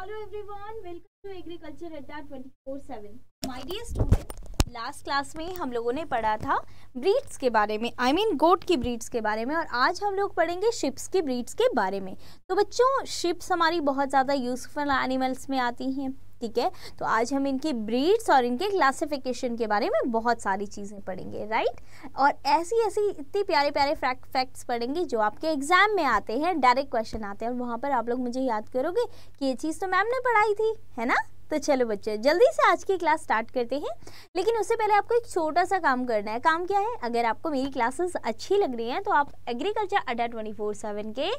Hello everyone, welcome to Agriculture Radar 24/7. My dear student, last class में हम लोगों ने पढ़ा था ब्रीड्स के बारे में आई मीन गोट की ब्रीड्स के बारे में और आज हम लोग पढ़ेंगे शिप्स की ब्रीड्स के बारे में तो बच्चों शिप्स हमारी बहुत ज़्यादा यूजफुल एनिमल्स में आती हैं ठीक है तो आज हम इनके ब्रीड्स और इनके क्लासिफिकेशन के बारे में बहुत सारी चीज़ें पढ़ेंगे राइट और ऐसी ऐसी इतनी प्यारे प्यारे फैक्ट फैक्ट्स पढ़ेंगे जो आपके एग्जाम में आते हैं डायरेक्ट क्वेश्चन आते हैं और वहाँ पर आप लोग मुझे याद करोगे कि ये चीज़ तो मैम ने पढ़ाई थी है ना तो चलो बच्चे जल्दी से आज की क्लास स्टार्ट करते हैं लेकिन उससे पहले आपको एक छोटा सा काम करना है काम क्या है अगर आपको मेरी क्लासेस अच्छी लग रही हैं तो आप agriculture Adda twenty four seven के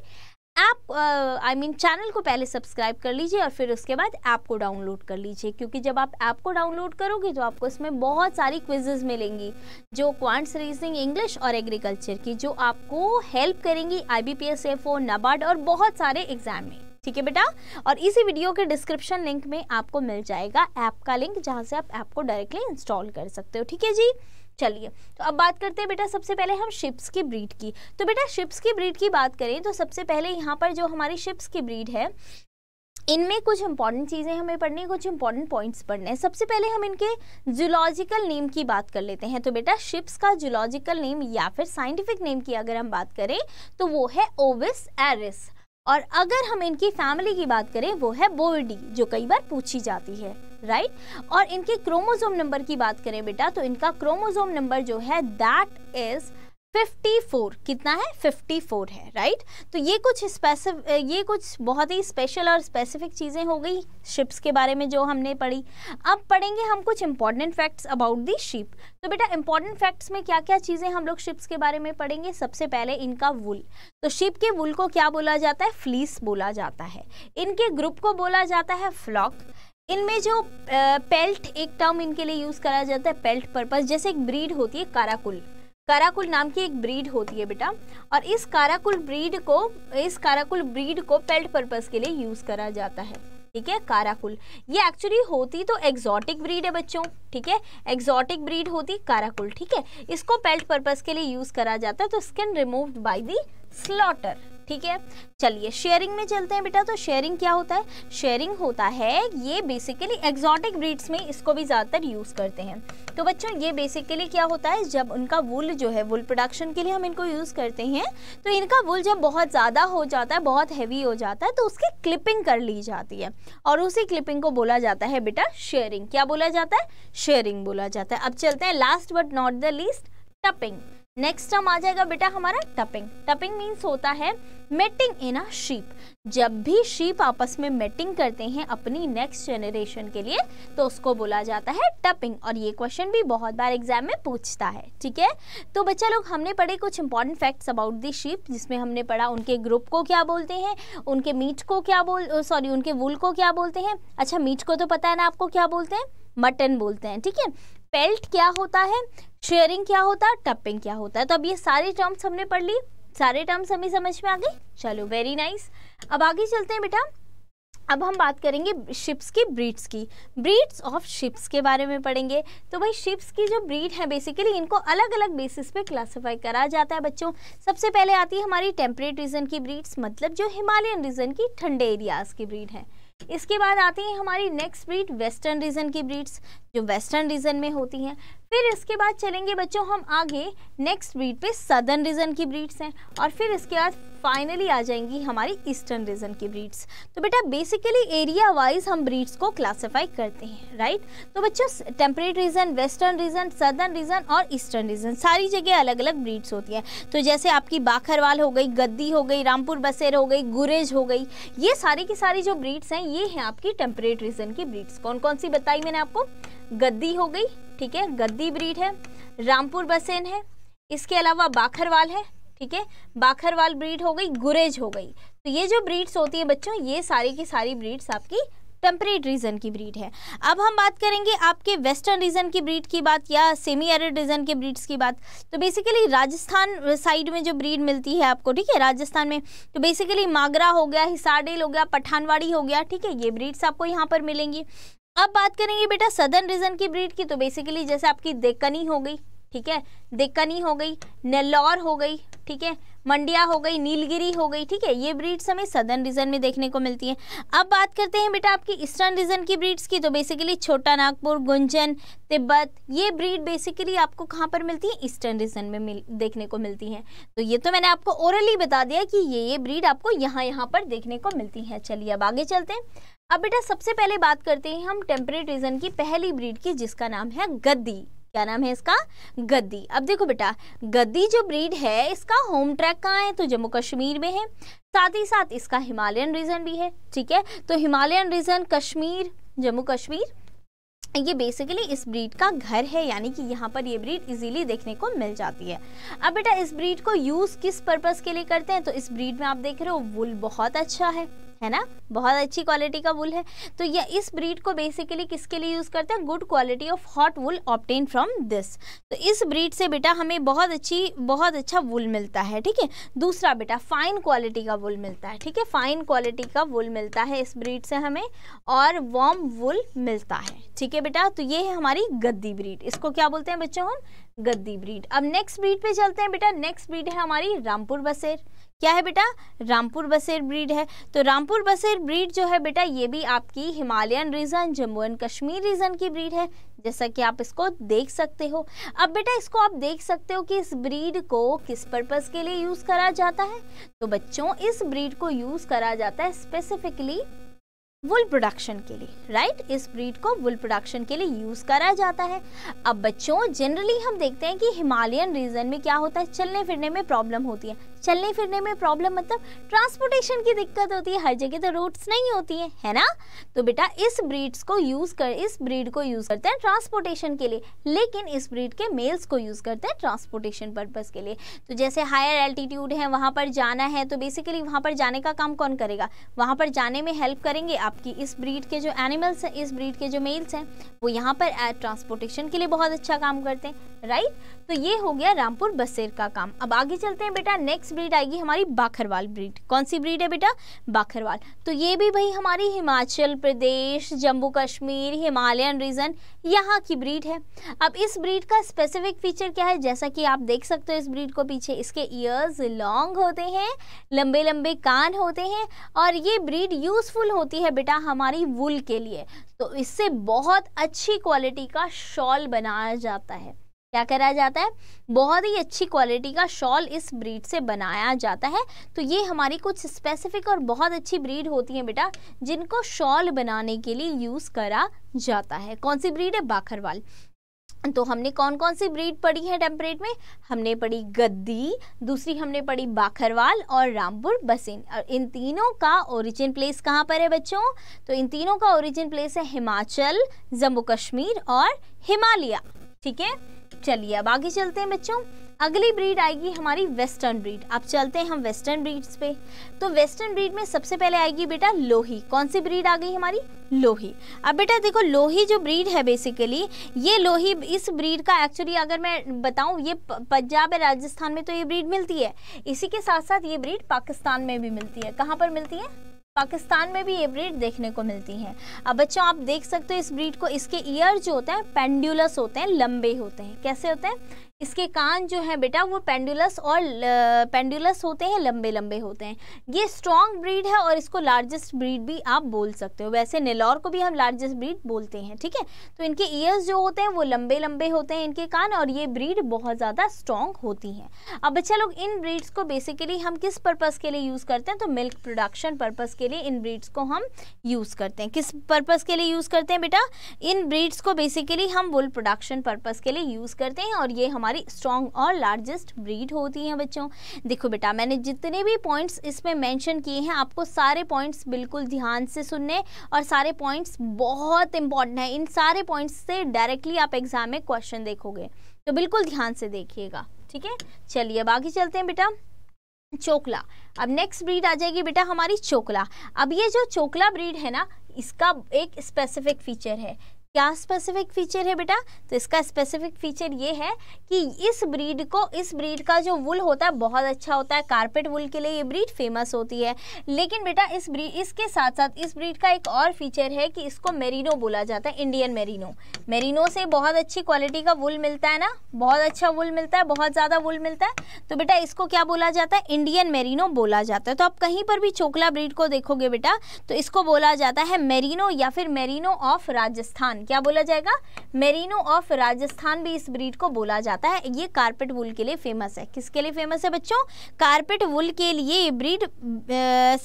ऐप आई मीन चैनल को पहले सब्सक्राइब कर लीजिए और फिर उसके बाद ऐप को डाउनलोड कर लीजिए क्योंकि जब आप ऐप को डाउनलोड करोगे तो आपको इसमें बहुत सारी क्विजेज मिलेंगी जो क्वांट्स रीजनिंग इंग्लिश और एग्रीकल्चर की जो आपको हेल्प करेंगी I B P S F O NABARD और बहुत सारे एग्जाम में ठीक है बेटा और इसी वीडियो के डिस्क्रिप्शन लिंक में आपको मिल जाएगा ऐप का लिंक जहाँ से आप ऐप को डायरेक्टली इंस्टॉल कर सकते हो ठीक है जी चलिए तो अब बात करते हैं बेटा सबसे पहले हम शिप्स की ब्रीड की तो बेटा शिप्स की ब्रीड की बात करें तो सबसे पहले यहाँ पर जो हमारी शिप्स की ब्रीड है इनमें कुछ इंपॉर्टेंट चीज़ें हमें पढ़नी है कुछ इंपॉर्टेंट पॉइंट्स पढ़ने हैं सबसे पहले हम इनके जूलॉजिकल नेम की बात कर लेते हैं तो बेटा शिप्स का जूलॉजिकल नेम या फिर साइंटिफिक नेम की अगर हम बात करें तो वो है ओविस एरिस और अगर हम इनकी फैमिली की बात करें वो है बोर्डी जो कई बार पूछी जाती है राइट right? और इनके क्रोमोजोम नंबर की बात करें बेटा तो इनका क्रोमोजोम नंबर जो है दैट इज 54 कितना है 54 है राइट तो ये कुछ स्पेसिफिक ये कुछ बहुत ही स्पेशल और स्पेसिफिक चीज़ें हो गई शिप्स के बारे में जो हमने पढ़ी अब पढ़ेंगे हम कुछ important facts about the ship तो बेटा इंपॉर्टेंट फैक्ट्स में क्या क्या चीज़ें हम लोग शिप्स के बारे में पढ़ेंगे सबसे पहले इनका वुल तो शिप के वुल को क्या बोला जाता है फ्लीस बोला जाता है इनके ग्रुप को बोला जाता है फ्लॉक इनमें जो पेल्ट एक टर्म इनके लिए यूज़ करा जाता है पेल्ट पर्पज जैसे एक ब्रीड होती है काराकुल काराकुल नाम की एक ब्रीड होती है बेटा और इस काराकुल ब्रीड को इस काराकुल ब्रीड को पेल्ट पर्पज के लिए यूज़ करा जाता है ठीक है काराकुल ये एक्चुअली होती तो एक्जॉटिक ब्रीड है बच्चों ठीक है एक्जॉटिक ब्रीड होती काराकुल ठीक है इसको पेल्ट पर्पज के लिए यूज़ करा जाता है तो skin removed by the slaughter ठीक है चलिए शेयरिंग में चलते हैं बेटा तो शेयरिंग क्या होता है शेयरिंग होता है ये बेसिकली एक्सॉटिक ब्रीड्स में इसको भी ज़्यादातर यूज़ करते हैं तो बच्चों ये बेसिकली क्या होता है जब उनका वुल जो है वुल प्रोडक्शन के लिए हम इनको यूज़ करते हैं तो इनका वुल जब बहुत ज़्यादा हो जाता है बहुत हैवी हो जाता है तो उसकी क्लिपिंग कर ली जाती है और उसी क्लिपिंग को बोला जाता है बेटा शेयरिंग क्या बोला जाता है शेयरिंग बोला जाता है अब चलते हैं last but not the least tupping next term आ जाएगा बेटा हमारा टपिंग टपिंग मीन्स होता है मेटिंग इन अ शीप जब भी शीप आपस में मेटिंग करते हैं अपनी नेक्स्ट जनरेशन के लिए तो उसको बोला जाता है टपिंग और ये क्वेश्चन भी बहुत बार एग्जाम में पूछता है ठीक है तो बच्चा लोग हमने पढ़े कुछ important facts about the sheep जिसमें हमने पढ़ा उनके ग्रुप को क्या बोलते हैं उनके मीट को क्या बोल सॉरी उनके वूल को क्या बोलते हैं अच्छा मीट को तो पता है ना आपको क्या बोलते हैं मटन बोलते हैं ठीक है पेल्ट क्या होता है शेयरिंग क्या होता है टपिंग क्या होता है तो अब ये सारे टर्म्स हमने पढ़ ली सारे टर्म्स हमें समझ में आ गए चलो वेरी नाइस अब आगे चलते हैं बेटा अब हम बात करेंगे शिप्स की ब्रीड्स की ब्रीड्स ऑफ शिप्स के बारे में पढ़ेंगे तो भाई शिप्स की जो ब्रीड है बेसिकली इनको अलग अलग बेसिस पे क्लासिफाई करा जाता है बच्चों सबसे पहले आती है हमारी टेम्परेट रीजन की ब्रीड्स मतलब जो हिमालयन रीजन की ठंडे एरियाज़ की ब्रीड है इसके बाद आती है हमारी नेक्स्ट ब्रीड वेस्टर्न रीजन की ब्रीड्स जो वेस्टर्न रीजन में होती हैं फिर इसके बाद चलेंगे बच्चों हम आगे नेक्स्ट ब्रीड पे सदर्न रीजन की ब्रीड्स हैं और फिर इसके बाद फाइनली आ जाएंगी हमारी ईस्टर्न रीजन की ब्रीड्स तो बेटा बेसिकली एरिया वाइज हम ब्रीड्स को क्लासिफाई करते हैं राइट तो बच्चों temperate region western region southern region और ईस्टर्न रीजन सारी जगह अलग अलग ब्रीड्स होती हैं तो जैसे आपकी बाखरवाल हो गई गद्दी हो गई रामपुर बसेर हो गई गुरेज हो गई ये सारी की सारी जो ब्रीड्स हैं ये है आपकी टेम्परेट रीजन की ब्रीड्स कौन कौन सी बताई मैंने आपको गद्दी हो गई ठीक है गद्दी ब्रीड है रामपुर बसेन है इसके अलावा बाखरवाल है ठीक है बाखरवाल ब्रीड हो गई गुरेज हो गई तो ये जो ब्रीड्स होती है बच्चों ये सारी की सारी ब्रीड्स आपकी टेम्परेट रीजन की ब्रीड है अब हम बात करेंगे आपके वेस्टर्न रीजन की ब्रीड की बात या सेमी एरिड रीजन के ब्रीड्स की बात तो बेसिकली राजस्थान साइड में जो ब्रीड मिलती है आपको ठीक है राजस्थान में तो बेसिकली मागरा हो गया हिसारडेल हो गया पठानवाड़ी हो गया ठीक है ये ब्रीड्स आपको यहाँ पर मिलेंगी अब बात करेंगे बेटा सदर्न रीजन की ब्रीड की तो बेसिकली जैसे आपकी देक्कनी हो गई ठीक है देकनी हो गई नेल्लौर हो गई ठीक है मंडिया हो गई नीलगिरी हो गई ठीक है ये ब्रीड्स हमें सदर्न रीजन में देखने को मिलती हैं अब बात करते हैं बेटा आपकी ईस्टर्न रीजन की ब्रीड्स की तो बेसिकली छोटा नागपुर गुंजन तिब्बत ये ब्रीड बेसिकली आपको कहाँ पर मिलती है ईस्टर्न रीजन में मिल देखने को मिलती हैं तो ये तो मैंने आपको ओरली बता दिया कि ये ये ब्रीड आपको यहाँ यहाँ पर देखने को मिलती है चलिए अब आगे चलते हैं अब बेटा सबसे पहले बात करते हैं हम टेम्परेट रीजन की पहली ब्रीड की जिसका नाम है गद्दी क्या नाम है इसका गद्दी अब देखो बेटा गद्दी जो ब्रीड है इसका होम ट्रैक कहाँ है तो जम्मू कश्मीर में है साथ ही साथ इसका हिमालयन रीजन भी है ठीक है तो हिमालयन रीजन कश्मीर जम्मू कश्मीर ये बेसिकली इस ब्रीड का घर है यानी कि यहाँ पर ये ब्रीड इजीली देखने को मिल जाती है अब बेटा इस ब्रीड को यूज़ किस पर्पज़ के लिए करते हैं तो इस ब्रीड में आप देख रहे हो वुल बहुत अच्छा है है ना बहुत अच्छी क्वालिटी का वुल है तो ये इस ब्रीड को बेसिकली किसके लिए यूज़ करते हैं good quality of hot wool obtain from this तो इस ब्रीड से बेटा हमें बहुत अच्छी बहुत अच्छा वुल मिलता है ठीक है दूसरा बेटा फाइन क्वालिटी का वुल मिलता है ठीक है फाइन क्वालिटी का वुल मिलता है इस ब्रीड से हमें और वॉम वुल मिलता है ठीक है बेटा तो ये है हमारी गद्दी ब्रीड इसको क्या बोलते हैं बच्चों हम गद्दी ब्रीड अब नेक्स्ट ब्रीड पे चलते हैं बेटा नेक्स्ट ब्रीड है हमारी रामपुर बसेर क्या है बेटा रामपुर बसेर ब्रीड है तो रामपुर बसेर ब्रीड जो है बेटा ये भी आपकी Himalayan region Jammu and Kashmir region की ब्रीड है जैसा कि आप इसको देख सकते हो अब बेटा इसको आप देख सकते हो कि इस ब्रीड को किस पर्पस के लिए यूज़ करा जाता है तो बच्चों इस ब्रीड को यूज़ करा जाता है स्पेसिफिकली वुल प्रोडक्शन के लिए राइट इस ब्रीड को वुल प्रोडक्शन के लिए यूज़ करा जाता है अब बच्चों जनरली हम देखते हैं कि हिमालयन रीजन में क्या होता है चलने फिरने में प्रॉब्लम होती है चलने फिरने में प्रॉब्लम मतलब ट्रांसपोर्टेशन की दिक्कत होती है हर जगह तो रोड्स नहीं होती हैं है ना तो बेटा इस ब्रीड्स को यूज़ कर इस ब्रीड को यूज़ करते हैं ट्रांसपोर्टेशन के लिए लेकिन इस ब्रीड के मेल्स को यूज़ करते हैं ट्रांसपोर्टेशन पर्पज़ के लिए तो जैसे हायर एल्टीट्यूड है वहाँ पर जाना है तो बेसिकली वहाँ पर जाने का काम कौन करेगा वहाँ पर जाने में हेल्प करेंगे आपकी इस ब्रीड के जो एनिमल्स हैं इस ब्रीड के जो मेल्स हैं वो यहाँ पर ट्रांसपोर्टेशन के लिए बहुत अच्छा काम करते हैं राइट तो ये हो गया रामपुर बसेर का काम अब आगे चलते हैं बेटा नेक्स्ट ब्रीड आएगी हमारी बाखरवाल ब्रीड कौन सी ब्रीड है बेटा बाखरवाल तो ये भी भाई हमारी हिमाचल प्रदेश जम्मू कश्मीर हिमालयन रीजन यहाँ की ब्रीड है अब इस ब्रीड का स्पेसिफिक फीचर क्या है जैसा कि आप देख सकते हो इस ब्रीड को पीछे इसके ईयर्स लॉन्ग होते हैं लंबे लंबे कान होते हैं और ये ब्रीड यूज़फुल होती है बेटा हमारी वुल के लिए तो इससे बहुत अच्छी क्वालिटी का शॉल बनाया जाता है क्या कराया जाता है बहुत ही अच्छी क्वालिटी का शॉल इस ब्रीड से बनाया जाता है तो ये हमारी कुछ स्पेसिफिक और बहुत अच्छी ब्रीड होती है बेटा जिनको शॉल बनाने के लिए यूज़ करा जाता है कौन सी ब्रीड है बाखरवाल तो हमने कौन कौन सी ब्रीड पढ़ी है टेम्परेट में हमने पढ़ी गद्दी दूसरी हमने पढ़ी बाखरवाल और रामपुर बसेन और इन तीनों का ओरिजिन प्लेस कहाँ पर है बच्चों तो इन तीनों का ओरिजिन प्लेस है हिमाचल जम्मू कश्मीर और हिमालय ठीक है चलिए अब आगे चलते हैं बच्चों अगली ब्रीड आएगी हमारी वेस्टर्न ब्रीड अब चलते हैं हम वेस्टर्न ब्रीड्स पे तो वेस्टर्न ब्रीड में सबसे पहले आएगी बेटा लोही कौन सी ब्रीड आ गई हमारी लोही अब बेटा देखो लोही जो ब्रीड है बेसिकली ये लोही इस ब्रीड का एक्चुअली अगर मैं बताऊं ये पंजाब या राजस्थान में तो ये ब्रीड मिलती है इसी के साथ साथ ये ब्रीड पाकिस्तान में भी मिलती है कहाँ पर मिलती है पाकिस्तान में भी ये ब्रीड देखने को मिलती हैं अब बच्चों आप देख सकते हो इस ब्रीड को इसके ईयर जो होते हैं पेंडुलस होते हैं लंबे होते हैं कैसे होते हैं इसके कान जो है बेटा वो पेंडुलस और पेंडुलस होते हैं लंबे लंबे होते हैं ये स्ट्रॉन्ग ब्रीड है और इसको लार्जेस्ट ब्रीड भी आप बोल सकते हो वैसे नेलोर को भी हम लार्जेस्ट ब्रीड बोलते हैं ठीक है तो इनके ईयर्स जो होते हैं वो लंबे लंबे होते हैं इनके कान और ये ब्रीड बहुत ज़्यादा स्ट्रॉन्ग होती हैं अब बच्चा लोग इन ब्रीड्स को बेसिकली हम किस पर्पज़ के लिए यूज़ करते हैं तो मिल्क प्रोडक्शन पर्पज़ के लिए इन ब्रीड्स को हम यूज़ करते हैं किस पर्पज़ के लिए यूज़ करते हैं बेटा इन ब्रीड्स को बेसिकली हम वुल प्रोडक्शन पर्पज़ के लिए यूज़ करते हैं और ये हमारे हमारी स्ट्रॉन्ग और लार्जेस्ट ब्रीड होती हैं बच्चों देखो बेटा मैंने जितने भी पॉइंट्स इसमें मेंशन किए हैं आपको सारे पॉइंट्स बिल्कुल ध्यान से सुनने और सारे पॉइंट्स बहुत इंपॉर्टेंट हैं इन सारे पॉइंट्स से डायरेक्टली आप एग्जाम में क्वेश्चन देखोगे तो बिल्कुल ध्यान से देखिएगा ठीक है चलिए बाकी चलते हैं बेटा चोकला अब नेक्स्ट ब्रीड आ जाएगी बेटा हमारी चोकला अब ये जो चोकला ब्रीड है ना इसका एक स्पेसिफिक फीचर है क्या स्पेसिफिक फीचर है बेटा तो इसका स्पेसिफिक फीचर ये है कि इस ब्रीड को इस ब्रीड का जो वुल होता है बहुत अच्छा होता है कारपेट वुल के लिए ये ब्रीड फेमस होती है लेकिन बेटा इस ब्रीड इसके साथ साथ इस ब्रीड का एक और फीचर है कि इसको मेरीनो बोला जाता है इंडियन मेरीनो मेरीनो से बहुत अच्छी क्वालिटी का वुल मिलता है ना बहुत अच्छा वुल मिलता है बहुत ज़्यादा वुल मिलता है तो बेटा इसको क्या बोला जाता है इंडियन मेरीनो बोला जाता है तो आप कहीं पर भी चोकला ब्रीड को देखोगे बेटा तो इसको बोला जाता है मेरीनो या फिर मेरीनो ऑफ राजस्थान राजस्थान क्या बोला जाएगा मेरीनो ऑफ राजस्थान भी इस ब्रीड को बोला जाता है ये कारपेट वुल के लिए फेमस है किसके लिए फेमस है बच्चों कारपेट वुल के लिए ये ब्रीड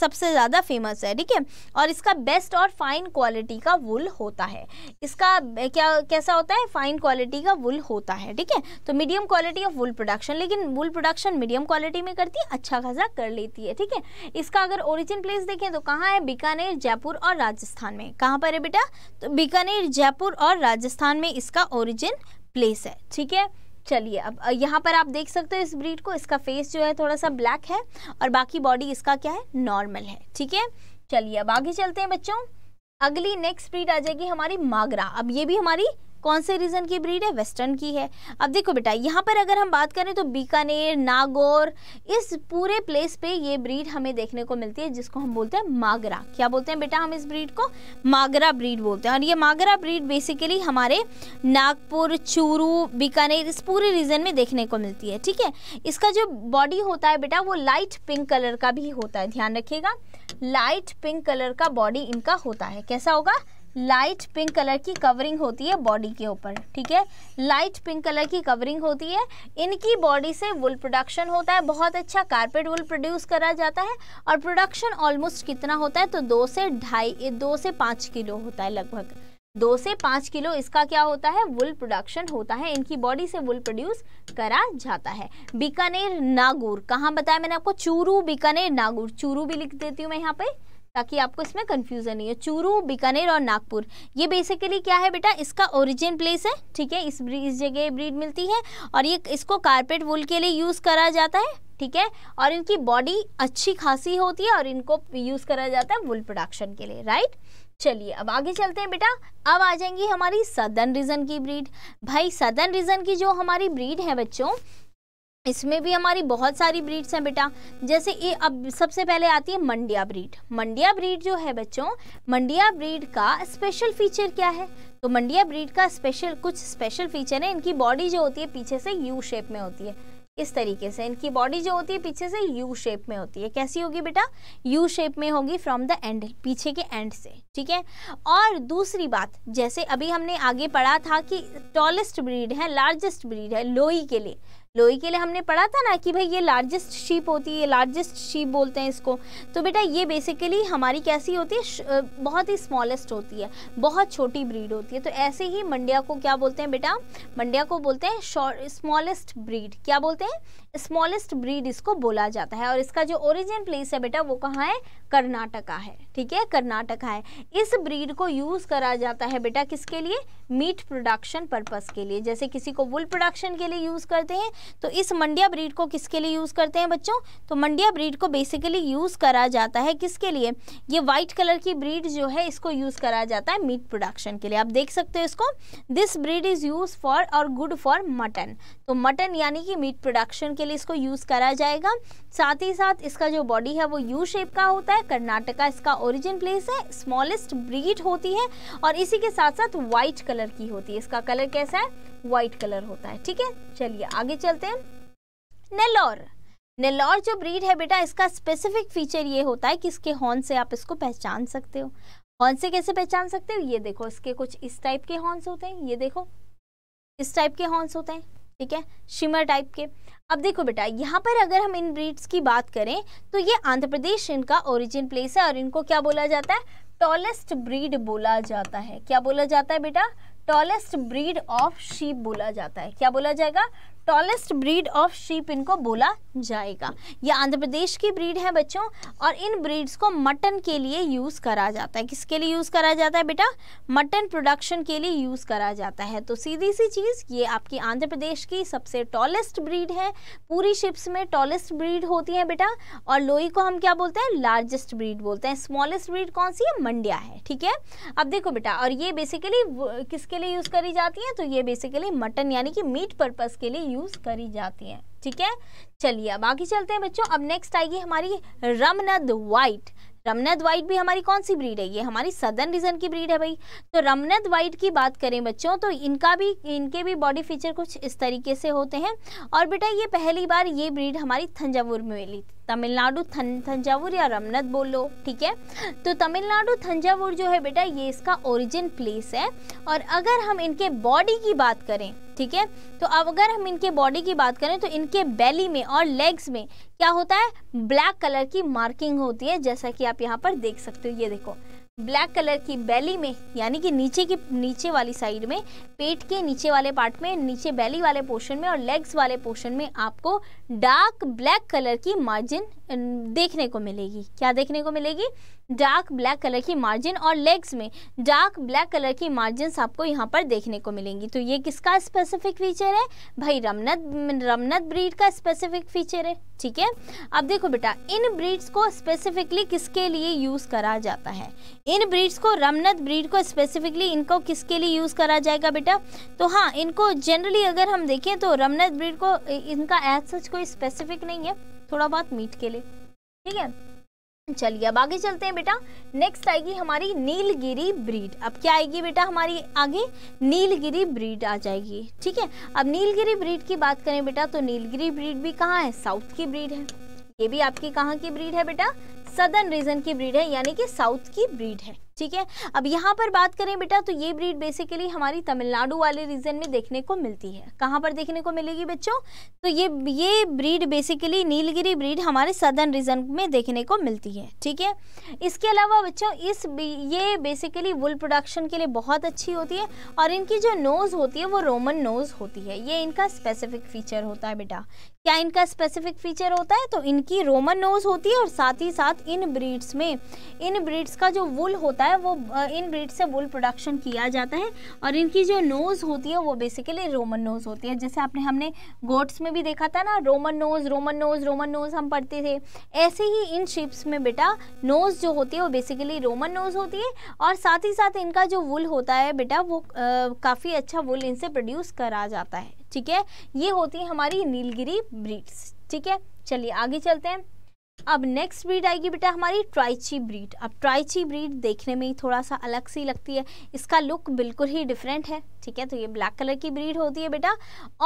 सबसे ज़्यादा फेमस है ठीक है और इसका बेस्ट और फाइन क्वालिटी का वुल होता है इसका क्या कैसा होता है फाइन क्वालिटी का वुल होता है ठीक है तो medium quality of wool production लेकिन वुल प्रोडक्शन मीडियम क्वालिटी में करती है अच्छा खासा कर लेती है ठीक है इसका अगर ओरिजिन प्लेस देखें तो कहाँ है बीकानेर जयपुर और राजस्थान में कहाँ पर है बेटा तो बीकानेर जय जयपुर और राजस्थान में इसका ओरिजिन प्लेस है ठीक है चलिए अब यहाँ पर आप देख सकते हो इस ब्रीड को इसका फेस जो है थोड़ा सा ब्लैक है और बाकी बॉडी इसका क्या है नॉर्मल है ठीक है चलिए अब आगे चलते हैं बच्चों अगली नेक्स्ट ब्रीड आ जाएगी हमारी मागरा अब ये भी हमारी कौन से रीजन की ब्रीड है वेस्टर्न की है अब देखो बेटा यहाँ पर अगर हम बात करें तो बीकानेर नागौर इस पूरे प्लेस पे ये ब्रीड हमें देखने को मिलती है जिसको हम बोलते हैं मागरा क्या बोलते हैं बेटा हम इस ब्रीड को मागरा ब्रीड बोलते हैं और ये मागरा ब्रीड बेसिकली हमारे नागपुर चूरू बीकानेर इस पूरे रीजन में देखने को मिलती है ठीक है इसका जो बॉडी होता है बेटा वो लाइट पिंक कलर का भी होता है ध्यान रखिएगा लाइट पिंक कलर का बॉडी इनका होता है कैसा होगा लाइट पिंक कलर की कवरिंग होती है बॉडी के ऊपर ठीक है लाइट पिंक कलर की कवरिंग होती है इनकी बॉडी से वुल प्रोडक्शन होता है बहुत अच्छा कारपेट वुल प्रोड्यूस करा जाता है और प्रोडक्शन ऑलमोस्ट कितना होता है तो दो से ढाई दो से पाँच किलो होता है लगभग दो से पाँच किलो इसका क्या होता है वुल प्रोडक्शन होता है इनकी बॉडी से वुल प्रोड्यूस करा जाता है बीकानेर नागौर कहाँ बताया मैंने आपको चूरू बीकानेर नागौर चूरू भी लिख देती हूँ मैं यहाँ पे ताकि आपको इसमें कंफ्यूजन नहीं हो चूरू बीकानेर और नागपुर ये बेसिकली क्या है बेटा इसका ओरिजिन प्लेस है ठीक है इस इस जगह ब्रीड मिलती है और ये इसको कारपेट वुल के लिए यूज़ करा जाता है ठीक है और इनकी बॉडी अच्छी खासी होती है और इनको यूज़ करा जाता है वुल प्रोडक्शन के लिए राइट चलिए अब आगे चलते हैं बेटा अब आ जाएंगी हमारी सदन रीजन की ब्रीड भाई सदन रीजन की जो हमारी ब्रीड है बच्चों इसमें भी हमारी बहुत सारी ब्रीड्स हैं बेटा जैसे ये अब सबसे पहले आती है मंडिया ब्रीड मंडिया ब्रीड जो है बच्चों मंडिया ब्रीड का स्पेशल फीचर क्या है तो मंडिया ब्रीड का स्पेशल कुछ स्पेशल फीचर है इनकी बॉडी जो होती है पीछे से यू शेप में होती है इस तरीके से इनकी बॉडी जो होती है पीछे से यू शेप में होती है कैसी होगी बेटा यू शेप में होगी फ्रॉम द एंड पीछे के एंड से ठीक है और दूसरी बात जैसे अभी हमने आगे पढ़ा था कि टॉलेस्ट ब्रीड है लार्जेस्ट ब्रीड है लोई के लिए लोई के लिए हमने पढ़ा था ना कि भाई ये लार्जेस्ट शीप होती है लार्जेस्ट शीप बोलते हैं इसको तो बेटा ये बेसिकली हमारी कैसी होती है बहुत ही स्मॉलेस्ट होती है बहुत छोटी ब्रीड होती है तो ऐसे ही मंडिया को क्या बोलते हैं बेटा मंडिया को बोलते हैं स्मॉलेस्ट ब्रीड क्या बोलते हैं स्मॉलेस्ट ब्रीड इसको बोला जाता है और इसका जो ओरिजिन प्लेस है बेटा वो कहाँ है कर्नाटका है ठीक है कर्नाटका है इस ब्रीड को यूज़ करा जाता है बेटा किसके लिए मीट प्रोडक्शन पर्पज़ के लिए जैसे किसी को वुल प्रोडक्शन के लिए यूज़ करते हैं तो इस मंडिया ब्रीड को किसके लिए यूज़ करते हैं बच्चों तो मंडिया ब्रीड को बेसिकली यूज़ करा जाता है किसके लिए ये व्हाइट कलर की ब्रीड जो है इसको यूज़ करा जाता है मीट प्रोडक्शन के लिए आप देख सकते हो इसको this breed is use for और गुड फॉर मटन तो मटन यानी कि मीट प्रोडक्शन के के लिए इसको यूज़ करा जाएगा साथ ही साथ इसका जो बॉडी है वो यू शेप का होता है कर्नाटका इसका ओरिजिन प्लेस है स्मॉलेस्ट ब्रीड होती है और इसी के साथ साथ वाइट कलर की होती है इसका कलर कैसा है वाइट कलर होता है ठीक है चलिए आगे चलते हैं नेलोर नेलोर जो ब्रीड है बेटा इसका स्पेसिफिक फीचर ये होता है कि इसके हॉर्न से आप इसको पहचान सकते हो हॉर्न से कैसे पहचान सकते हो ये देखो इसके कुछ इस टाइप के हॉर्न्स होते हैं ये देखो इस टाइप के हॉर्न्स होते हैं ठीक है शिमर टाइप के अब देखो बेटा यहाँ पर अगर हम इन ब्रीड्स की बात करें तो ये आंध्र प्रदेश इनका ओरिजिन प्लेस है और इनको क्या बोला जाता है टॉलेस्ट ब्रीड बोला जाता है क्या बोला जाता है बेटा टॉलेस्ट ब्रीड ऑफ शीप बोला जाता है क्या बोला जाएगा टॉलेस्ट ब्रीड ऑफ शीप इनको बोला जाएगा ये आंध्र प्रदेश की ब्रीड है बच्चों और इन ब्रीड्स को मटन के लिए यूज़ करा जाता है किसके लिए यूज़ करा जाता है बेटा मटन प्रोडक्शन के लिए यूज़ करा जाता है तो सीधी सी चीज़ ये आपकी आंध्र प्रदेश की सबसे टॉलेस्ट ब्रीड है पूरी शिप्स में टॉलेस्ट ब्रीड होती है बेटा और लोई को हम क्या बोलते हैं लार्जेस्ट ब्रीड बोलते हैं स्मॉलेस्ट ब्रीड कौन सी है मंडिया है ठीक है अब देखो बेटा और ये बेसिकली किसके लिए यूज़ करी जाती है तो ये बेसिकली मटन यानी कि मीट पर्पज़ के लिए यूज़ करी जाती है ठीक है चलिए अब आगे चलते हैं बच्चों अब नेक्स्ट आएगी हमारी रमनद वाइट रमनद वाइट भी हमारी कौन सी ब्रीड है ये हमारी सदर्न रीजन की ब्रीड है भाई तो रमनद वाइट की बात करें बच्चों तो इनका भी इनके भी बॉडी फीचर कुछ इस तरीके से होते हैं और बेटा ये पहली बार ये ब्रीड हमारी थंजावुर में मिली थी तमिलनाडु थन थंजावुर या रमनद बोल लो ठीक है तो तमिलनाडु थंजावुर जो है बेटा ये इसका ओरिजिन प्लेस है और अगर हम इनके बॉडी की बात करें ठीक है तो अब अगर हम इनके बॉडी की बात करें तो इनके बेली में और लेग्स में क्या होता है ब्लैक कलर की मार्किंग होती है जैसा कि आप यहाँ पर देख सकते हो ये देखो ब्लैक कलर की बैली में यानी कि नीचे की नीचे वाली साइड में पेट के नीचे वाले पार्ट में नीचे बैली वाले पोर्शन में और लेग्स वाले पोर्शन में आपको डार्क ब्लैक कलर की मार्जिन देखने को मिलेगी क्या देखने को मिलेगी डार्क ब्लैक कलर की मार्जिन और लेग्स में डार्क ब्लैक कलर की मार्जिन आपको यहाँ पर देखने को मिलेंगी तो ये किसका स्पेसिफिक फीचर है भाई रमनत रमनत ब्रीड का स्पेसिफिक फीचर है ठीक है अब देखो बेटा इन ब्रीड्स को स्पेसिफिकली किसके लिए यूज़ करा जाता है इन ब्रीड्स को रमनत ब्रीड को स्पेसिफिकली इनको किसके लिए यूज़ करा जाएगा बेटा तो हाँ इनको जनरली अगर हम देखें तो रमनत ब्रीड को इनका एज सच कोई स्पेसिफिक नहीं है थोड़ा बहुत मीट के लिए ठीक है चलिए अब आगे चलते हैं बेटा नेक्स्ट आएगी हमारी नीलगिरी ब्रीड अब क्या आएगी बेटा हमारी आगे नीलगिरी ब्रीड आ जाएगी ठीक है अब नीलगिरी ब्रीड की बात करें बेटा तो नीलगिरी ब्रीड भी कहाँ है साउथ की ब्रीड है ये भी आपकी कहाँ की ब्रीड है बेटा सदर्न रीजन की ब्रीड है यानी कि साउथ की ब्रीड है ठीक है अब यहाँ पर बात करें बेटा तो ये ब्रीड बेसिकली हमारी तमिलनाडु वाले रीजन में देखने को मिलती है कहाँ पर देखने को मिलेगी बच्चों तो ये ये ब्रीड बेसिकली नीलगिरी ब्रीड हमारे सदर्न रीजन में देखने को मिलती है ठीक है इसके अलावा बच्चों इस ये बेसिकली वुल प्रोडक्शन के लिए बहुत अच्छी होती है और इनकी जो नोज़ होती है वो रोमन नोज़ होती है ये इनका स्पेसिफिक फीचर होता है बेटा क्या इनका स्पेसिफिक फीचर होता है तो इनकी रोमन नोज़ होती है और साथ ही साथ इन ब्रीड्स में इन ब्रीड्स का जो वुल होता है होता है वो इन ब्रीड से वुल प्रोडक्शन किया जाता है और इनकी जो नोज़ होती है वो बेसिकली रोमन नोज़ होती है जैसे आपने हमने गोट्स में भी देखा था ना Roman nose Roman nose Roman nose हम पढ़ते थे ऐसे ही इन शिप्स में बेटा नोज़ जो होती है वो बेसिकली रोमन नोज़ होती है और साथ ही साथ इनका जो वुल होता है बेटा वो काफ़ी अच्छा वुल इनसे प्रोड्यूस करा जाता है ठीक है ये होती है हमारी नीलगिरी ब्रीड्स ठीक है चलिए आगे चलते हैं अब नेक्स्ट ब्रीड आएगी बेटा हमारी ट्राइची ब्रीड अब ट्राइची ब्रीड देखने में ही थोड़ा सा अलग सी लगती है इसका लुक बिल्कुल ही डिफरेंट है ठीक है तो ये ब्लैक कलर की ब्रीड होती है बेटा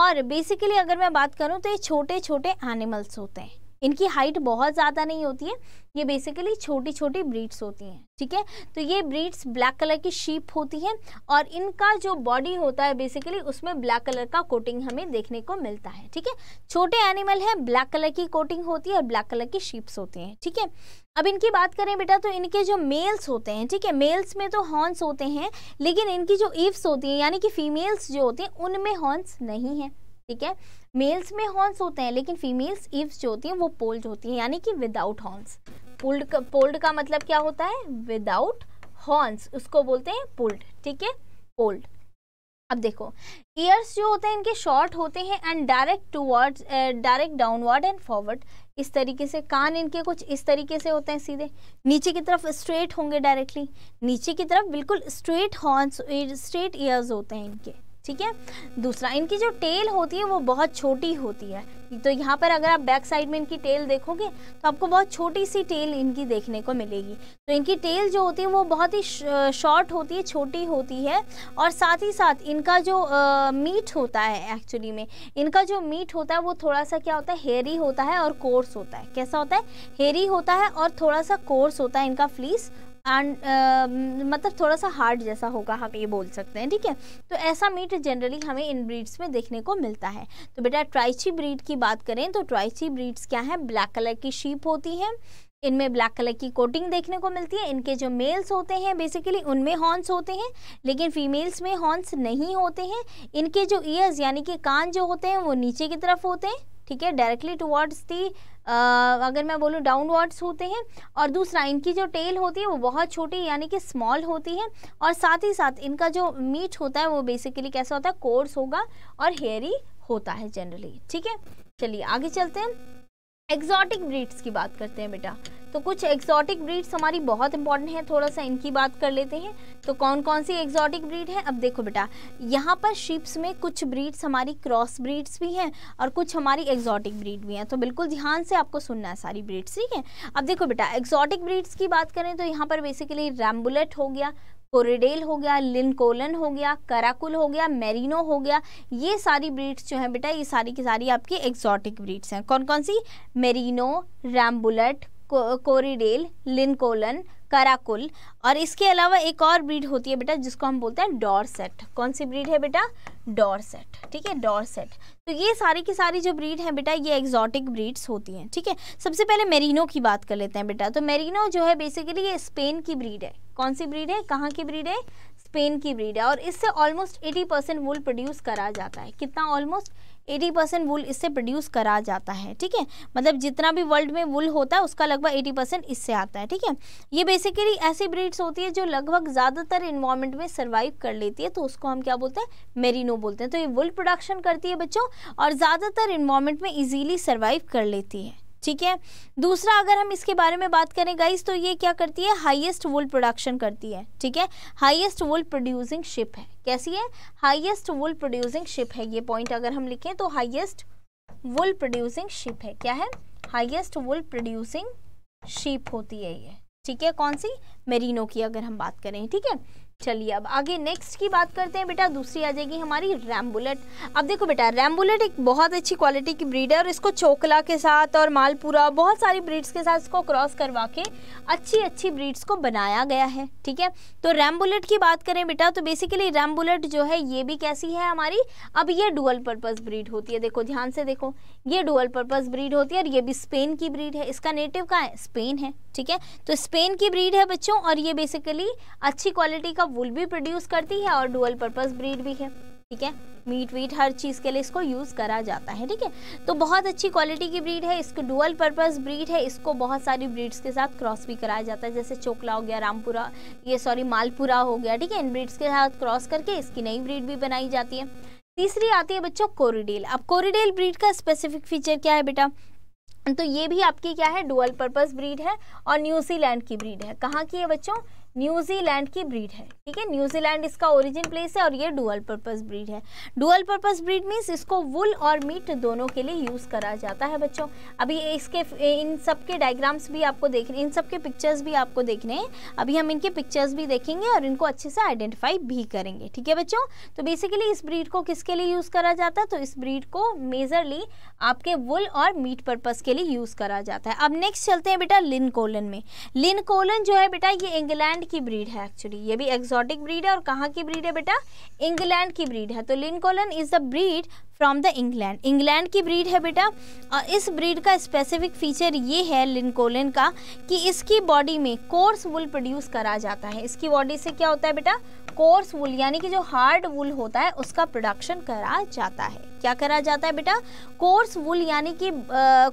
और बेसिकली अगर मैं बात करूँ तो ये छोटे छोटे एनिमल्स होते हैं इनकी हाइट बहुत ज़्यादा नहीं होती है ये बेसिकली छोटी छोटी ब्रीड्स होती हैं ठीक है तो ये ब्रीड्स ब्लैक कलर की शीप होती हैं और इनका जो बॉडी होता है बेसिकली उसमें ब्लैक कलर का कोटिंग हमें देखने को मिलता है ठीक है छोटे एनिमल हैं ब्लैक कलर की कोटिंग होती है और ब्लैक कलर की शीप्स होती हैं ठीक है अब इनकी बात करें बेटा तो इनके जो मेल्स होते हैं ठीक है मेल्स में तो हॉर्न्स होते हैं लेकिन इनकी जो ईव्स होती हैं यानी कि फीमेल्स जो होती हैं उनमें हॉर्न्स नहीं है ठीक है मेल्स में हॉर्न्स होते हैं लेकिन फीमेल्स ईव्स जो होती हैं वो पोल्ड होती हैं यानी कि विदाउट हॉर्न्स पुल्ड का पोल्ड का मतलब क्या होता है विदाउट हॉर्न्स उसको बोलते हैं पुल्ड ठीक है पोल्ड अब देखो ईयर्स जो होते हैं इनके शॉर्ट होते हैं and direct towards direct downward and forward इस तरीके से कान इनके कुछ इस तरीके से होते हैं सीधे नीचे की तरफ स्ट्रेट होंगे डायरेक्टली नीचे की तरफ बिल्कुल स्ट्रेट हॉर्न्स स्ट्रेट ईयर्स होते हैं इनके ठीक है दूसरा इनकी जो टेल होती है वो बहुत छोटी होती है तो यहाँ पर अगर आप बैक साइड में इनकी टेल देखोगे तो आपको बहुत छोटी सी टेल इनकी देखने को मिलेगी तो इनकी टेल जो होती है वो बहुत ही शॉर्ट होती है छोटी होती है और साथ ही साथ इनका जो आ, मीट होता है एक्चुअली में इनका जो मीट होता है वो थोड़ा सा क्या होता है हेरी होता है और कोर्स होता है कैसा होता है हेरी होता है और थोड़ा सा कोर्स होता है इनका फ्लीस एंड uh, मतलब थोड़ा सा हार्ड जैसा होगा हम ये बोल सकते हैं ठीक है तो ऐसा मीट जनरली हमें इन ब्रीड्स में देखने को मिलता है तो बेटा ट्राइची ब्रीड की बात करें तो ट्राइची ब्रीड्स क्या है ब्लैक कलर की शीप होती है इनमें ब्लैक कलर की कोटिंग देखने को मिलती है इनके जो मेल्स होते हैं बेसिकली उनमें हॉर्न्स होते हैं लेकिन फीमेल्स में हॉर्न्स नहीं होते हैं इनके जो ईयर्स यानी कि कान जो होते हैं वो नीचे की तरफ होते हैं ठीक है डायरेक्टली टुवर्ड्स दी अगर मैं बोलूँ डाउनवर्ड्स होते हैं और दूसरा इनकी जो टेल होती है वो बहुत छोटी यानी कि स्मॉल होती है और साथ ही साथ इनका जो मीट होता है वो बेसिकली कैसा होता है कोर्स होगा और हेयरी होता है जनरली ठीक है चलिए आगे चलते हैं एक्जॉटिक ब्रीड्स की बात करते हैं बेटा तो कुछ एक्जॉटिक ब्रीड्स हमारी बहुत इंपॉर्टेंट है थोड़ा सा इनकी बात कर लेते हैं तो कौन कौन सी एक्जॉटिक ब्रीड है अब देखो बेटा यहाँ पर शिप्स में कुछ ब्रीड्स हमारी क्रॉस ब्रीड्स भी हैं और कुछ हमारी एक्जॉटिक ब्रीड भी हैं तो बिल्कुल ध्यान से आपको सुनना है सारी ब्रीड्स ठीक है अब देखो बेटा एक्जॉटिक ब्रीड्स की बात करें तो यहाँ पर बेसिकली रैम्बुलेट हो गया कोरिडेल हो गया लिनकोलन हो गया कराकुल हो गया मेरिनो हो गया ये सारी ब्रीड्स जो हैं बेटा ये सारी की सारी आपकी एक्जॉटिक ब्रीड्स हैं कौन कौन सी मेरिनो रैम्बुलट कोरिडेल लिनकोलन कराकुल और इसके अलावा एक और ब्रीड होती है बेटा जिसको हम बोलते हैं डॉरसेट कौन सी ब्रीड है बेटा डॉरसेट ठीक है डॉरसेट तो ये सारी की सारी जो ब्रीड है बेटा ये एक्जॉटिक ब्रीड्स होती हैं ठीक है सबसे पहले मेरिनो की बात कर लेते हैं बेटा तो मेरिनो जो है बेसिकली ये स्पेन की ब्रीड है कौन सी ब्रीड है कहाँ की ब्रीड है स्पेन की ब्रीड है और इससे ऑलमोस्ट 80 परसेंट वूल प्रोड्यूस करा जाता है कितना ऑलमोस्ट 80 परसेंट वूल इससे प्रोड्यूस करा जाता है ठीक है मतलब जितना भी वर्ल्ड में वूल होता है उसका लगभग 80 परसेंट इससे आता है ठीक है ये बेसिकली ऐसी ब्रीड्स होती है जो लगभग ज़्यादातर इन्वायरमेंट में सर्वाइव कर लेती है तो उसको हम क्या बोलते हैं मेरीनो बोलते हैं तो ये वुल प्रोडक्शन करती है बच्चों और ज़्यादातर इन्वायरमेंट में ईजीली सर्वाइव कर लेती है ठीक है दूसरा अगर हम इसके बारे में बात करें गाइस तो ये क्या करती है हाईएस्ट वुल प्रोडक्शन करती है ठीक है हाईएस्ट वुल प्रोड्यूसिंग शिप है कैसी है हाईएस्ट वुल प्रोड्यूसिंग शिप है ये पॉइंट अगर हम लिखें तो हाईएस्ट वुल प्रोड्यूसिंग शिप है क्या है हाईएस्ट वुल प्रोड्यूसिंग शिप होती है ये ठीक है कौन सी मेरीनो की अगर हम बात करें ठीक है चलिए अब आगे नेक्स्ट की बात करते हैं बेटा दूसरी आ जाएगी हमारी रैमबुलेट अब देखो बेटा रैमबुलेट एक बहुत अच्छी क्वालिटी की ब्रीड है और इसको चोकला के साथ और मालपुरा बहुत सारी ब्रीड्स के साथ इसको क्रॉस करवा के अच्छी अच्छी ब्रीड्स को बनाया गया है ठीक है तो रैम्बुलेट की बात करें बेटा तो बेसिकली रैमबुलेट जो है ये भी कैसी है हमारी अब ये डुअल पर्पज़ ब्रीड होती है देखो ध्यान से देखो ये डुअल पर्पज़ ब्रीड होती है और ये भी स्पेन की ब्रीड है इसका नेटिव कहाँ है स्पेन है ठीक है तो स्पेन की ब्रीड है बच्चों और ये बेसिकली अच्छी क्वालिटी का वुल भी प्रोड्यूस करती है और डुअल पर्पज़ ब्रीड भी है ठीक है मीट वीट हर चीज़ के लिए इसको यूज़ करा जाता है ठीक है तो बहुत अच्छी क्वालिटी की ब्रीड है इसको डुअल पर्पस ब्रीड है इसको बहुत सारी ब्रीड्स के साथ क्रॉस भी कराया जाता है जैसे चोकला हो गया रामपुरा ये सॉरी मालपुरा हो गया ठीक है इन ब्रीड्स के साथ क्रॉस करके इसकी नई ब्रीड भी बनाई जाती है तीसरी आती है बच्चों कोरिडेल अब कोरिडेल ब्रीड का स्पेसिफिक फीचर क्या है बेटा तो ये भी आपकी क्या है डुअल पर्पज ब्रीड है और न्यूजीलैंड की ब्रीड है कहाँ की है बच्चों न्यूजीलैंड की ब्रीड है ठीक है न्यूजीलैंड इसका ओरिजिन प्लेस है और ये डुअल पर्पज ब्रीड है डुअल पर्पज ब्रीड मीन्स इसको वुल और मीट दोनों के लिए यूज़ करा जाता है बच्चों अभी इसके इन सब के डायग्राम्स भी आपको देखने इन सब के पिक्चर्स भी आपको देखने हैं अभी हम इनके पिक्चर्स भी देखेंगे और इनको अच्छे से आइडेंटिफाई भी करेंगे ठीक है बच्चों तो बेसिकली इस ब्रीड को किसके लिए यूज़ करा जाता है तो इस ब्रीड को मेजरली आपके वुल और मीट पर्पज़ के लिए यूज़ करा जाता है अब नेक्स्ट चलते हैं बेटा लिनकोलन में लिनकोलन जो है बेटा ये इंग्लैंड इंग्लैंड की ब्रीड है एक्चुअली ये भी एक्जॉटिक ब्रीड है और कहाँ की ब्रीड है बेटा इंग्लैंड की ब्रीड है तो Lincoln is the breed from the England England की ब्रीड है बेटा और इस ब्रीड का स्पेसिफिक फीचर ये है लिनकोलिन का कि इसकी बॉडी में कोर्स वुल प्रोड्यूस करा जाता है इसकी बॉडी से क्या होता है बेटा कोर्स वुल यानी कि जो हार्ड वुल होता है उसका प्रोडक्शन करा जाता है क्या करा जाता है बेटा कोर्स वुल यानी कि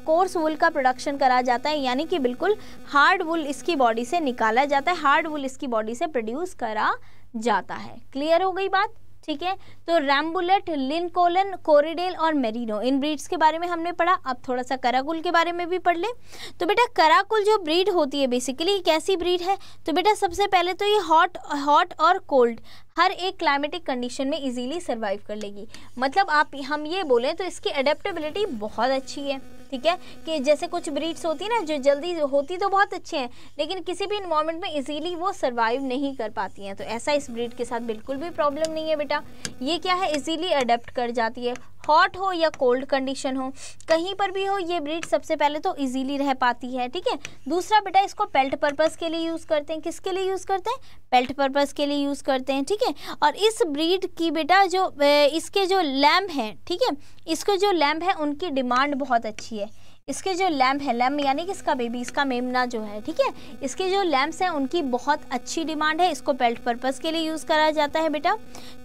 कोर्स वुल का प्रोडक्शन करा जाता है यानी कि बिल्कुल हार्ड वुल इसकी बॉडी से निकाला जाता है हार्ड वुल इसकी बॉडी से प्रोड्यूस करा जाता है क्लियर हो गई बात ठीक है तो रैम्बुलेट लिनकोलन कोरिडेल और मेरिनो इन ब्रीड्स के बारे में हमने पढ़ा अब थोड़ा सा कराकुल के बारे में भी पढ़ ले तो बेटा कराकुल जो ब्रीड होती है बेसिकली कैसी ब्रीड है तो बेटा सबसे पहले तो ये हॉट हॉट और कोल्ड हर एक क्लाइमेटिक कंडीशन में इजीली सर्वाइव कर लेगी मतलब आप हम ये बोलें तो इसकी अडेप्टेबिलिटी बहुत अच्छी है ठीक है कि जैसे कुछ ब्रीड्स होती ना जो जल्दी होती तो बहुत अच्छे हैं लेकिन किसी भी इन्वामेंट में इजीली वो सर्वाइव नहीं कर पाती हैं तो ऐसा इस ब्रीड के साथ बिल्कुल भी प्रॉब्लम नहीं है बेटा ये क्या है इजीली अडेप्ट कर जाती है हॉट हो या कोल्ड कंडीशन हो कहीं पर भी हो ये ब्रीड सबसे पहले तो इजीली रह पाती है ठीक है दूसरा बेटा इसको पेल्ट पर्पज़ के लिए यूज़ करते हैं किसके लिए यूज़ करते हैं पेल्ट पर्पज़ के लिए यूज़ करते हैं ठीक है और इस ब्रीड की बेटा जो इसके जो लैम्प हैं ठीक है इसके जो लैम्प हैं उनकी डिमांड बहुत अच्छी है इसके जो लैम्प है लैम्प यानी कि इसका बेबी इसका मेमना जो है ठीक है इसके जो लैम्प्स हैं उनकी बहुत अच्छी डिमांड है इसको बेल्ट पर्पज़ के लिए यूज़ करा जाता है बेटा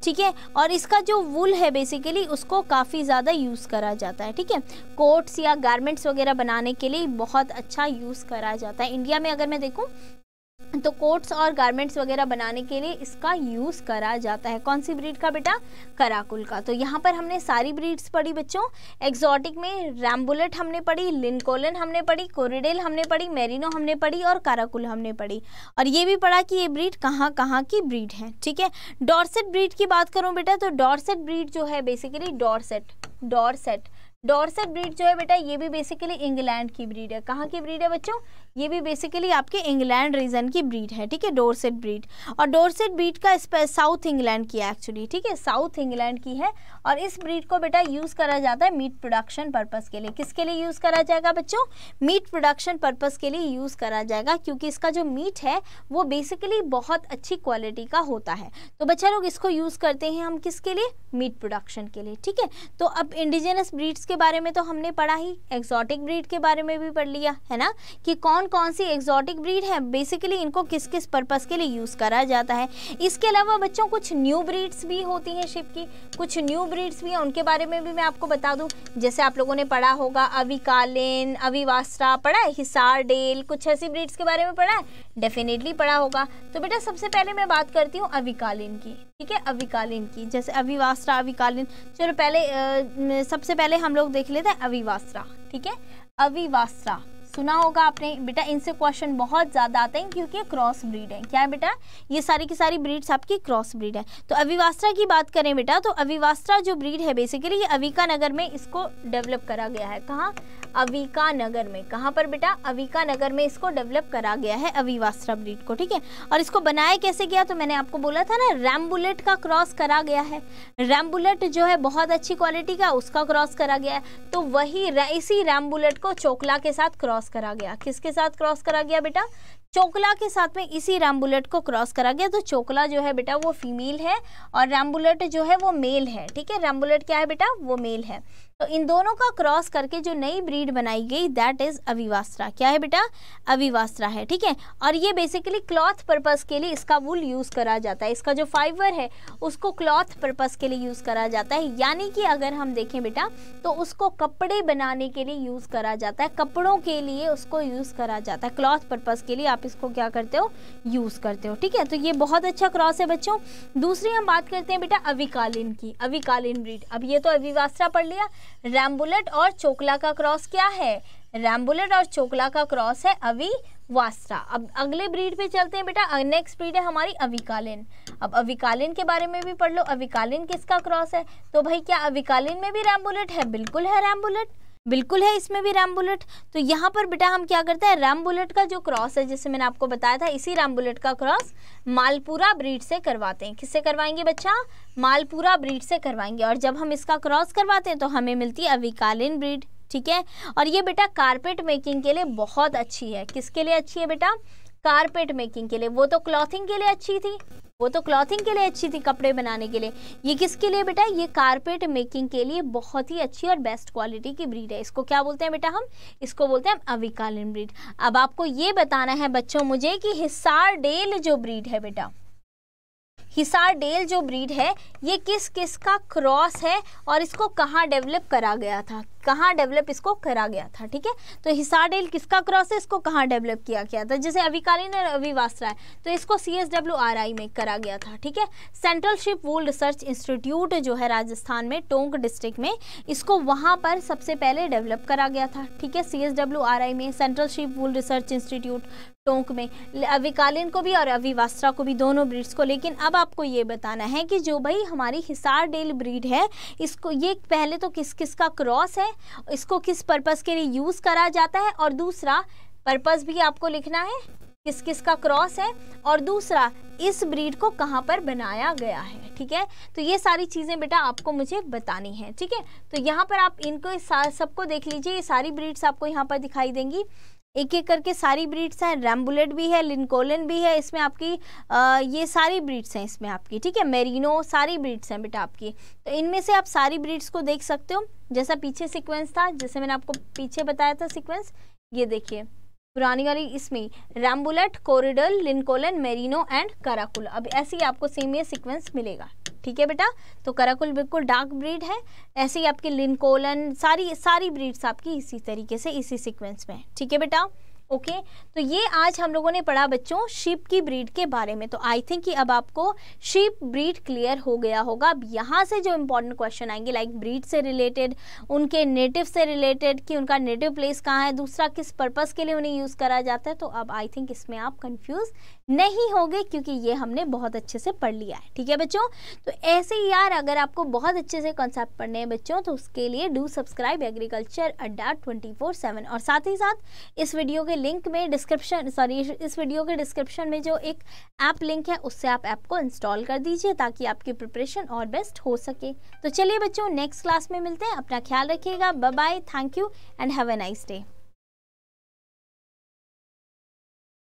ठीक है और इसका जो वुल है बेसिकली उसको काफ़ी ज़्यादा यूज़ करा जाता है ठीक है कोट्स या गारमेंट्स वगैरह बनाने के लिए बहुत अच्छा यूज़ करा जाता है इंडिया में अगर मैं देखूँ तो कोट्स और गारमेंट्स वगैरह बनाने के लिए इसका यूज़ करा जाता है कौन सी ब्रीड का बेटा कराकुल का तो यहाँ पर हमने सारी ब्रीड्स पढ़ी बच्चों एक्जॉटिक में रैम्बुलेट हमने पढ़ी लिनकोलन हमने पढ़ी कोरिडेल हमने पढ़ी मेरिनो हमने पढ़ी और काराकुल हमने पढ़ी और ये भी पढ़ा कि ये ब्रीड कहाँ कहाँ की ब्रीड है ठीक है डॉर्सेट ब्रीड की बात करूँ बेटा तो डॉर्सेट ब्रीड जो है basically Dorset Dorset Dorset breed जो है बेटा ये भी बेसिकली इंग्लैंड की ब्रीड है कहाँ की ब्रीड है बच्चों ये भी बेसिकली आपके इंग्लैंड रीजन की ब्रीड है ठीक है डोरसेट ब्रीड और डोरसेट ब्रीड का साउथ इंग्लैंड की है एक्चुअली ठीक है साउथ इंग्लैंड की है और इस ब्रीड को बेटा यूज़ करा जाता है मीट प्रोडक्शन पर्पज़ के लिए किसके लिए यूज़ करा जाएगा बच्चों मीट प्रोडक्शन पर्पज़ के लिए यूज़ करा जाएगा क्योंकि इसका जो मीट है वो बेसिकली बहुत अच्छी क्वालिटी का होता है तो बच्चा लोग इसको यूज़ करते हैं हम किसके लिए मीट प्रोडक्शन के लिए ठीक है तो अब इंडिजिनस ब्रीड्स के बारे में तो हमने पढ़ा ही एक्जॉटिक ब्रीड के बारे में भी पढ़ लिया है ना कि कौन कौन सी एक्जॉटिक ब्रीड है बेसिकली इनको किस किस पर्पज़ के लिए यूज़ करा जाता है इसके अलावा बच्चों कुछ न्यू ब्रीड्स भी होती हैं शिप की कुछ न्यू ब्रीड्स भी हैं उनके बारे में भी मैं आपको बता दूँ जैसे आप लोगों ने पढ़ा होगा अविकालीन अविवास्त्रा पढ़ा है हिसार डेल कुछ ऐसी ब्रीड्स के बारे में पढ़ा है डेफिनेटली पढ़ा होगा तो बेटा सबसे पहले मैं बात करती हूँ अविकालीन की ठीक है अविकालीन की जैसे अविवास्त्रा अविकालीन चलो पहले सबसे पहले हम लोग देख लेते हैं अविवास्त्रा ठीक है अविवास्त्रा सुना होगा आपने बेटा इनसे क्वेश्चन बहुत ज़्यादा आते हैं क्योंकि क्रॉस ब्रीड है क्या है बेटा ये सारी की सारी ब्रीड्स आपकी क्रॉस ब्रीड है तो अविवास्त्रा की बात करें बेटा तो अविवास्त्रा जो ब्रीड है बेसिकली ये अविका नगर में इसको डेवलप करा गया है कहाँ अविका नगर में कहाँ पर बेटा अविका नगर में इसको डेवलप करा गया है अविवास्त्रा ब्रीड को ठीक है और इसको बनाया कैसे गया तो मैंने आपको बोला था ना रैम्बुलेट का क्रॉस करा गया है रैम्बुलेट जो है बहुत अच्छी क्वालिटी का उसका क्रॉस करा गया है तो वही इसी रैम्बुलेट को चोकला के साथ क्रॉस करा गया किसके साथ क्रॉस करा गया बेटा चोकला के साथ में इसी रैम्बुलेट को क्रॉस करा गया तो चोकला जो है बेटा वो फीमेल है और रैम्बुलेट जो है वो मेल है ठीक है रैम्बुलेट क्या है बेटा वो मेल है तो इन दोनों का क्रॉस करके जो नई ब्रीड बनाई गई दैट इज़ अविवास्त्रा क्या है बेटा अविवास्त्रा है ठीक है और ये बेसिकली क्लॉथ पर्पज़ के लिए इसका वुल यूज़ करा जाता है इसका जो फाइबर है उसको क्लॉथ पर्पज़ के लिए यूज़ करा जाता है यानी कि अगर हम देखें बेटा तो उसको कपड़े बनाने के लिए यूज़ करा जाता है कपड़ों के लिए उसको यूज़ करा जाता है क्लॉथ पर्पज़ के लिए आप इसको क्या करते हो यूज़ करते हो ठीक है तो ये बहुत अच्छा क्रॉस है बच्चों दूसरी हम बात करते हैं बेटा अविकालीन की अविकालीन ब्रीड अब ये तो अविवास्त्रा पढ़ लिया रैम्बुलेट और चोकला का क्रॉस क्या है रैम्बुलेट और चोकला का क्रॉस है अभी वास्ता अब अगले ब्रीड पे चलते हैं बेटा नेक्स्ट ब्रीड है हमारी अविकालीन अब अविकालीन के बारे में भी पढ़ लो अविकालीन किसका क्रॉस है तो भाई क्या अविकालीन में भी रैम्बुलेट है बिल्कुल है रैम्बुलेट बिल्कुल है इसमें भी रैम बुलेट तो यहाँ पर बेटा हम क्या करते हैं रैम बुलेट का जो क्रॉस है जैसे मैंने आपको बताया था इसी रैम बुलेट का क्रॉस मालपुरा ब्रीड से करवाते हैं किससे करवाएंगे बच्चा मालपुरा ब्रीड से करवाएंगे और जब हम इसका क्रॉस करवाते हैं तो हमें मिलती है अविकालीन ब्रीड ठीक है और ये बेटा कारपेट मेकिंग के लिए बहुत अच्छी है किसके लिए अच्छी है बेटा कारपेट मेकिंग के लिए वो तो क्लॉथिंग के लिए अच्छी थी वो तो क्लॉथिंग के लिए अच्छी थी कपड़े बनाने के लिए ये किसके लिए बेटा ये कारपेट मेकिंग के लिए बहुत ही अच्छी और बेस्ट क्वालिटी की ब्रीड है इसको क्या बोलते हैं बेटा हम इसको बोलते हैं अविकालीन ब्रीड अब आपको ये बताना है बच्चों मुझे कि हिसार डेल जो ब्रीड है बेटा हिसार डेल जो ब्रीड है ये किस किस का क्रॉस है और इसको कहाँ डेवलप करा गया था कहाँ डेवलप इसको करा गया था ठीक है तो हिसार डेल किसका क्रॉस है इसको कहाँ डेवलप किया गया था जैसे अविकालीन और अविवास्त्रा है तो इसको C S W R I में करा गया था ठीक है central sheep wool research institute जो है राजस्थान में टोंक डिस्ट्रिक्ट में इसको वहाँ पर सबसे पहले डेवलप करा गया था ठीक है C S W R I में central sheep wool research institute Tonk में अविकालीन को भी और अविवास्त्रा को भी दोनों ब्रीड्स को लेकिन अब आपको ये बताना है कि जो भाई हमारी हिसार डेल ब्रीड है इसको ये पहले तो किस किस का क्रॉस है है इसको किस पर्पज़ के लिए यूज़ करा जाता है और दूसरा पर्पज़ भी आपको लिखना है किस किस का क्रॉस है और दूसरा इस ब्रीड को कहाँ पर बनाया गया है ठीक है तो ये सारी चीज़ें बेटा आपको मुझे बतानी है ठीक है तो यहाँ पर आप इनको सबको देख लीजिए ये सारी ब्रीड्स आपको यहाँ पर दिखाई देंगी एक एक करके सारी ब्रीड्स हैं रेम्बुलेट भी है लिनकोलन भी है इसमें आपकी आ, ये सारी ब्रीड्स हैं इसमें आपकी ठीक है मेरीनो सारी ब्रीड्स हैं बेटा आपकी तो इनमें से आप सारी ब्रीड्स को देख सकते हो जैसा पीछे सीक्वेंस था जैसे मैंने आपको पीछे बताया था सीक्वेंस ये देखिए पुरानी वाली इसमें Rambouillet Corriedale Lincoln Merino and Karakul अब ऐसे ही आपको सेम ये सिक्वेंस मिलेगा ठीक है बेटा तो कराकुल बिल्कुल डार्क ब्रीड है ऐसे ही आपके लिनकोलन सारी सारी ब्रीड्स आपकी इसी तरीके से इसी सिक्वेंस में ठीक है बेटा ओके okay, तो ये आज हम लोगों ने पढ़ा बच्चों शीप की ब्रीड के बारे में तो आई थिंक कि अब आपको शीप ब्रीड क्लियर हो गया होगा अब यहाँ से जो इम्पोर्टेंट क्वेश्चन आएंगे लाइक ब्रीड से रिलेटेड उनके नेटिव से रिलेटेड कि उनका नेटिव प्लेस कहाँ है दूसरा किस पर्पज़ के लिए उन्हें यूज़ करा जाता है तो अब आई थिंक इसमें आप कन्फ्यूज़ नहीं होंगे क्योंकि ये हमने बहुत अच्छे से पढ़ लिया है ठीक है बच्चों तो ऐसे ही यार अगर आपको बहुत अच्छे से कॉन्सेप्ट पढ़ने हैं बच्चों तो उसके लिए do subscribe agriculture Adda twenty four seven और साथ ही साथ इस वीडियो के लिंक में डिस्क्रिप्शन सॉरी इस वीडियो के डिस्क्रिप्शन में जो एक ऐप लिंक है उससे आप ऐप को इंस्टॉल कर दीजिए ताकि आपकी प्रिपरेशन और बेस्ट हो सके तो चलिए बच्चों नेक्स्ट क्लास में मिलते हैं अपना ख्याल रखिएगा bye thank you and have a nice day